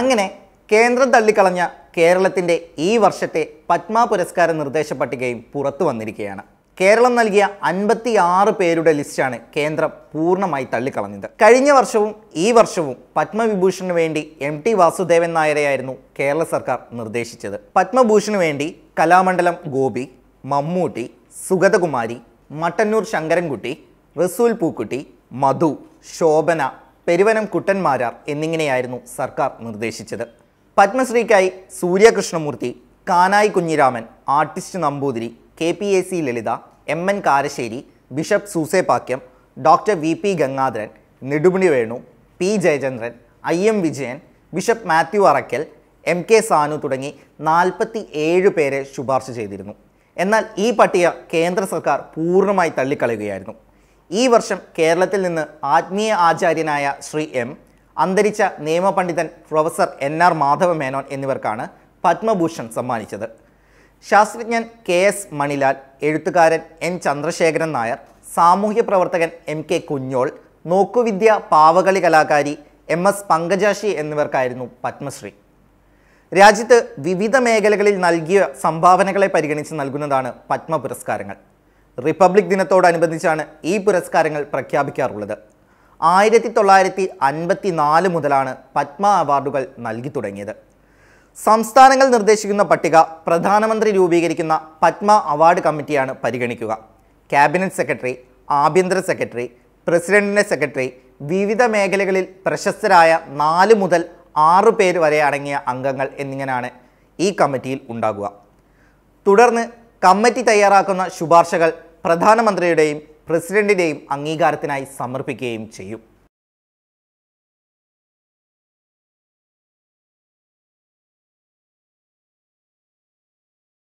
അങ്ങനെ കേന്ദ്രം തള്ളിക്കളഞ്ഞ കേരളത്തിൻ്റെ ഈ വർഷത്തെ പത്മ പുരസ്കാര നിർദ്ദേശ പട്ടികയും പുറത്തു വന്നിരിക്കുകയാണ് കേരളം നൽകിയ അൻപത്തി ആറ് പേരുടെ ലിസ്റ്റാണ് കേന്ദ്രം പൂർണ്ണമായി തള്ളിക്കളഞ്ഞത് കഴിഞ്ഞ വർഷവും ഈ വർഷവും പത്മവിഭൂഷണന് വേണ്ടി എം ടി വാസുദേവൻ നായരെയായിരുന്നു കേരള സർക്കാർ നിർദ്ദേശിച്ചത് പത്മഭൂഷണു വേണ്ടി കലാമണ്ഡലം ഗോപി മമ്മൂട്ടി സുഗതകുമാരി മട്ടന്നൂർ ശങ്കരൻകുട്ടി റസൂൽ പൂക്കുട്ടി മധു ശോഭന പെരുവനം കുട്ടൻമാരാർ എന്നിങ്ങനെയായിരുന്നു സർക്കാർ നിർദ്ദേശിച്ചത് പത്മശ്രീക്കായി Surya Krishnamoorthy Kanayi Kunhiraman artist Namboothiri K P A C Lalitha M N Karassery bishop Soosa Pakiam doctor V P Gangadharan Nedumudi Venu P Jayachandran I M Vijayan bishop Mathew Arakkal M K Sanu തുടങ്ങി നാൽപ്പത്തി ഏഴ് പേരെ ശുപാർശ ചെയ്തിരുന്നു എന്നാൽ ഈ പട്ടിക കേന്ദ്ര സർക്കാർ പൂർണ്ണമായി തള്ളിക്കളയുകയായിരുന്നു ഈ വർഷം കേരളത്തിൽ നിന്ന് ആത്മീയ ആചാര്യനായ ശ്രീ എം അന്തരിച്ച നിയമപണ്ഡിതൻ professor N R Madhava Menon എന്നിവർക്കാണ് പത്മഭൂഷൺ സമ്മാനിച്ചത് ശാസ്ത്രജ്ഞൻ കെ എസ് മണിലാൽ എഴുത്തുകാരൻ എൻ ചന്ദ്രശേഖരൻ നായർ സാമൂഹ്യ പ്രവർത്തകൻ എം കെ കുഞ്ഞോൾ നോക്കുവിദ്യ പാവകളി കലാകാരി എം എസ് പങ്കജാശി എന്നിവർക്കായിരുന്നു പത്മശ്രീ രാജ്യത്ത് വിവിധ മേഖലകളിൽ നൽകിയ സംഭാവനകളെ പരിഗണിച്ച് നൽകുന്നതാണ് പത്മ പുരസ്കാരങ്ങൾ റിപ്പബ്ലിക് ദിനത്തോടനുബന്ധിച്ചാണ് ഈ പുരസ്കാരങ്ങൾ പ്രഖ്യാപിക്കാറുള്ളത് ആയിരത്തി തൊള്ളായിരത്തി അൻപത്തി നാല് മുതലാണ് പത്മ അവാർഡുകൾ നൽകി തുടങ്ങിയത് സംസ്ഥാനങ്ങൾ നിർദ്ദേശിക്കുന്ന പട്ടിക പ്രധാനമന്ത്രി രൂപീകരിക്കുന്ന പത്മ അവാർഡ് കമ്മിറ്റിയാണ് പരിഗണിക്കുക ക്യാബിനറ്റ് സെക്രട്ടറി ആഭ്യന്തര സെക്രട്ടറി പ്രസിഡന്റിൻ്റെ സെക്രട്ടറി വിവിധ മേഖലകളിൽ പ്രശസ്തരായ നാല് മുതൽ ആറു പേര് വരെ അടങ്ങിയ അംഗങ്ങൾ എന്നിങ്ങനെയാണ് ഈ കമ്മിറ്റിയിൽ ഉണ്ടാകുക തുടർന്ന് കമ്മിറ്റി തയ്യാറാക്കുന്ന ശുപാർശകൾ പ്രധാനമന്ത്രിയുടെയും പ്രസിഡന്റിൻ്റെയും അംഗീകാരത്തിനായി സമർപ്പിക്കുകയും ചെയ്യും